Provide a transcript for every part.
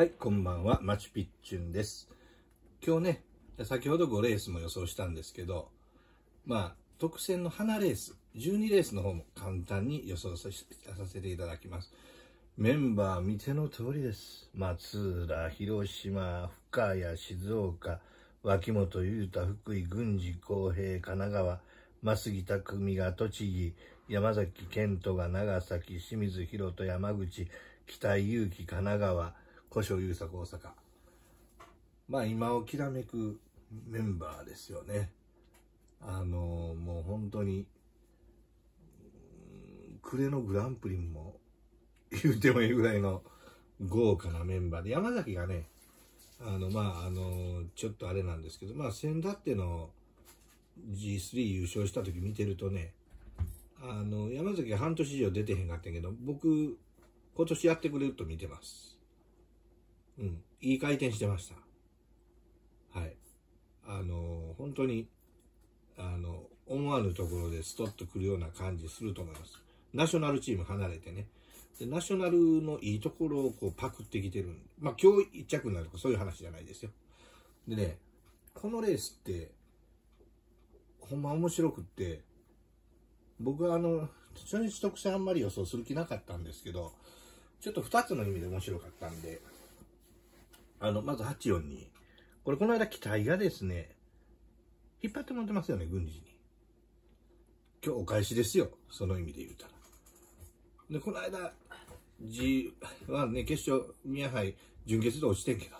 はい、こんばんは、マチュピッチュンです。今日ね、先ほど5レースも予想したんですけど、まあ、特選の花レース、12レースの方も簡単に予想させていただきます。メンバー見ての通りです。松浦、広島、深谷、静岡、脇本裕太、福井、郡司、公平、神奈川、増木匠が栃木、山崎健人が長崎、清水宏と山口、北井勇気、神奈川、古性優作大阪。まあ今をきらめくメンバーですよね。あのー、もう本当に、暮れのグランプリも言うてもいいぐらいの豪華なメンバーで、山崎がね、あの、まあ、あの、ちょっとあれなんですけど、まあ、先だっての G3 優勝した時見てるとね、あの、山崎半年以上出てへんかったんやけど、僕、今年やってくれると見てます。うん、いい回転してました。はい。あの、本当に、あの、思わぬところでストッとくるような感じすると思います。ナショナルチーム離れてね。でナショナルのいいところをこうパクってきてる。まあ今日一着になるとかそういう話じゃないですよ。でね、このレースって、ほんま面白くって、僕はあの、初日特選あんまり予想する気なかったんですけど、ちょっと2つの意味で面白かったんで、あの、まず842。これ、この間、機体がですね、引っ張ってもらってますよね、軍事に。今日お返しですよ。その意味で言うたら。で、この間、G はね、決勝、宮杯、準決で落ちてんけど、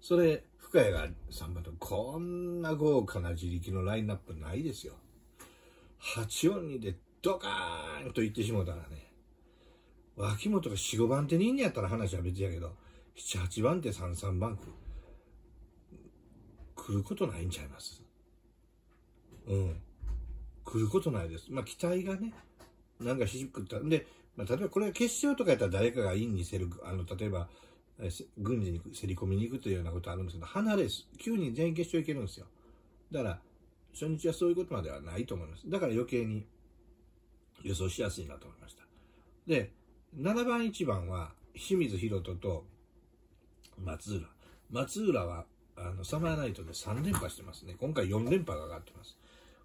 それ、深谷が3番と、こんな豪華な自力のラインナップないですよ。842でドカーンと言ってしもたらね、脇本が4、5番手にいんやったら話は別やけど、7、8番手33番区、来ることないんちゃいますうん。来ることないです。まあ、期待がね、なんかしくった。で、まあ、例えばこれが決勝とかやったら誰かがインにせる、あの、例えば、軍事に競り込みに行くというようなことあるんですけど、離れです。9人全員決勝行けるんですよ。だから、初日はそういうことまではないと思います。だから余計に予想しやすいなと思いました。で、7番1番は清水宏斗と松浦。松浦は、あの、サマーナイトで3連覇してますね。今回4連覇が上がってます。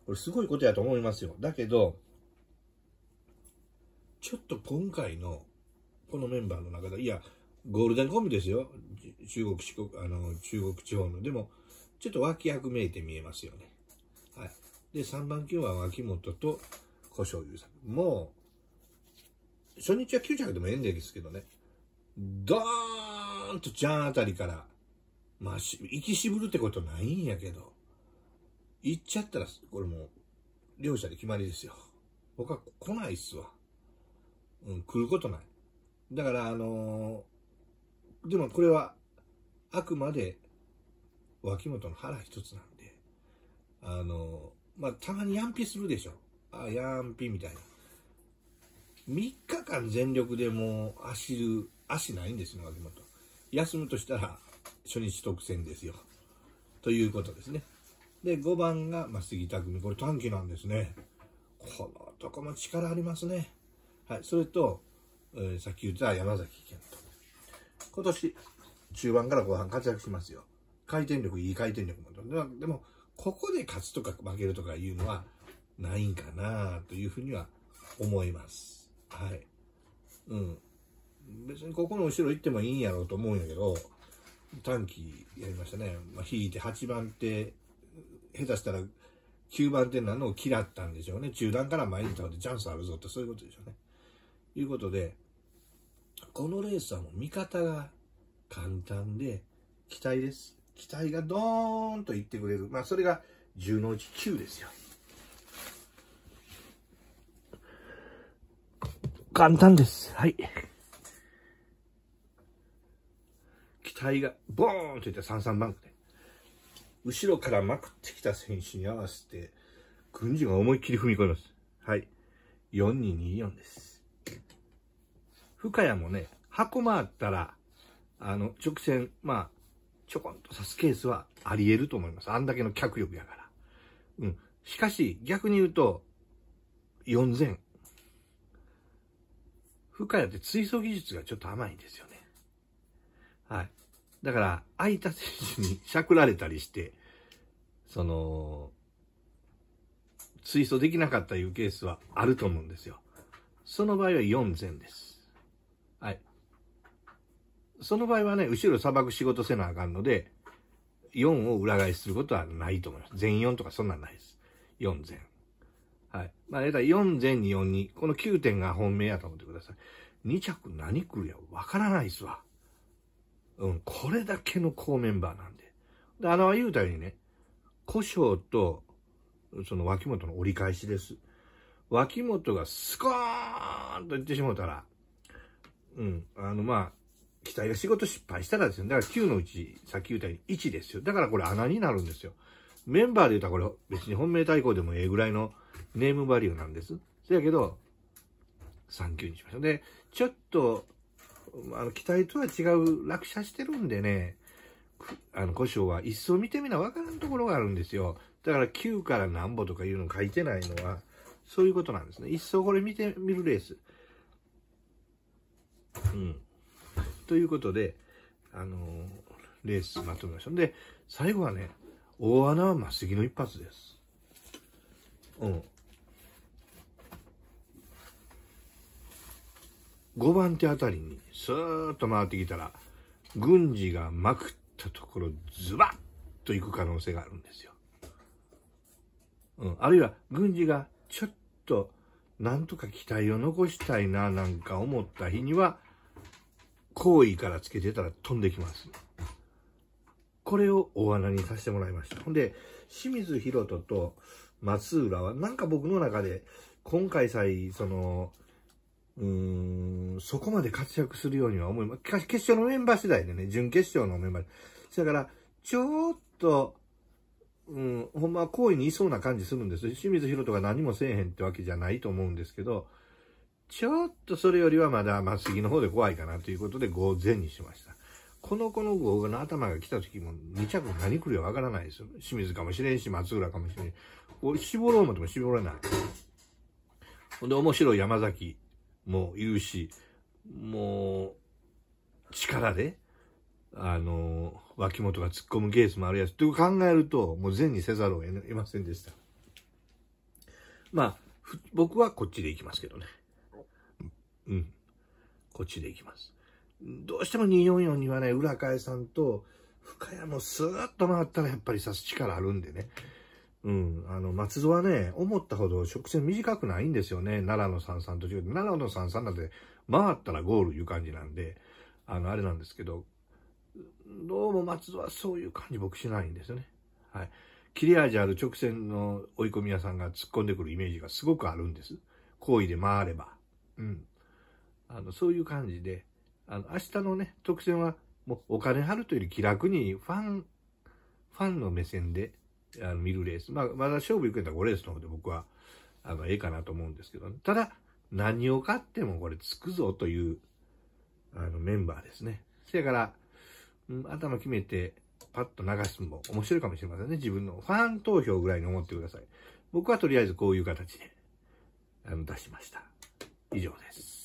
これすごいことやと思いますよ。だけど、ちょっと今回の、このメンバーの中で、いや、ゴールデンコンビですよ。中国、四国、あの、中国地方の。でも、ちょっと脇役めいて見えますよね。はい。で、3番級は脇本と古生優作。もう、初日は9着でもええんですけどね。ドーーンとちゃんあたりから、まあ、行き渋るってことないんやけど、行っちゃったら、これもう、両者で決まりですよ。僕は来ないっすわ。うん、来ることない。だから、あのー、でもこれは、あくまで、脇本の腹一つなんで、あのー、まあ、たまにヤンピするでしょ。あ、ヤンピみたいな。3日間全力でもう走る、足ないんですよ、脇本。休むとしたら初日特選ですよ。ということですね。で、5番が、まあ、杉田組。これ短期なんですね。この男も力ありますね。はい。それと、えー、さっき言った山崎健人。今年、中盤から後半活躍しますよ。回転力、いい回転力も。でも、ここで勝つとか負けるとかいうのはないんかなというふうには思います。はい。うん。別にここの後ろ行ってもいいんやろうと思うんやけど、短期やりましたね。まあ、引いて8番手、下手したら9番手なのを嫌ったんでしょうね。中段から前に倒れてチャンスあるぞってそういうことでしょうね。いうことで、このレースはもう見方が簡単で、期待です。期待がドーンといってくれる。まあ、それが10のうち9ですよ。簡単です。はい。体がボーンっていった三三バンクで、後ろからまくってきた選手に合わせて、軍事が思いっきり踏み込みます。はい。4224です。深谷もね、箱回ったら、あの、直線、まあ、ちょこんと刺すケースはあり得ると思います。あんだけの脚力やから。うん。しかし、逆に言うと、4000。深谷って追走技術がちょっと甘いんですよね。だから、空いた選手にしゃくられたりして、その、追走できなかったいうケースはあると思うんですよ。その場合は4前です。はい。その場合はね、後ろ砂漠く仕事せなあかんので、4を裏返しすることはないと思います。全4とかそんなんないです。4前。はい。まあ、だえた4前に4に、この9点が本命やと思ってください。2着何来るやわからないですわ。うん、これだけの高メンバーなんで。で、あの、言うたようにね、古生と、その脇本の折り返しです。脇本がスコーンと言ってしもうたら、うん、あの、まあ、期待が仕事失敗したらですね、だから9のうち、さっき言ったように1ですよ。だからこれ穴になるんですよ。メンバーで言ったらこれ別に本命対抗でもええぐらいのネームバリューなんです。そやけど、3級にしましょう。で、ちょっとあの、期待とは違う落車してるんでね、あの、故障は一層見てみなわからんところがあるんですよ。だから9から何歩とかいうの書いてないのは、そういうことなんですね。一層これ見てみるレース。うん。ということで、あのー、レースまとめました。で、最後はね、大穴は真っすぐの一発です。うん。5番手あたりにスーッと回ってきたら、軍事がまくったところ、ズバッと行く可能性があるんですよ。うん。あるいは、軍事がちょっと、なんとか期待を残したいな、なんか思った日には、好意からつけてたら飛んできます。これを大穴にさせてもらいました。ほんで、清水宏斗と松浦は、なんか僕の中で、今回さえ、その、うーん、そこまで活躍するようには思います。決勝のメンバー次第でね、準決勝のメンバー。それから、ちょっと、うん、ほんま好意にいそうな感じするんです。清水宏人が何もせえへんってわけじゃないと思うんですけど、ちょっとそれよりはまだ、まあ、杉の方で怖いかなということで、5前にしました。この子の5の頭が来た時も、2着何来るよわからないですよ。清水かもしれんし、松浦かもしれん。絞ろう思っても絞れない。ほんで、面白い山崎。も言うし、もう、力で、あの、脇本が突っ込むケースもあるやつ。という考えると、もう善にせざるを得ませんでした。まあ、僕はこっちで行きますけどね。うん。こっちで行きます。どうしても244にはね、浦替さんと、深谷もスーッと回ったらやっぱり刺す力あるんでね。うん、あの、松戸はね、思ったほど直線短くないんですよね。奈良の三々と違って。奈良の三々なんて、回ったらゴールいう感じなんで、あの、あれなんですけど、どうも松戸はそういう感じ僕しないんですよね。はい。切れ味ある直線の追い込み屋さんが突っ込んでくるイメージがすごくあるんです。好意で回れば。うん。あの、そういう感じで、あの、明日のね、特選は、もうお金張るというより気楽に、ファン、ファンの目線で、あの見るレース。まあ、まだ勝負行くんだら5レースの方で僕は、あの、ええかなと思うんですけど、ね、ただ、何を買ってもこれつくぞという、あの、メンバーですね。せやから、うん、頭決めて、パッと流すのも面白いかもしれませんね。自分のファン投票ぐらいに思ってください。僕はとりあえずこういう形で、あの、出しました。以上です。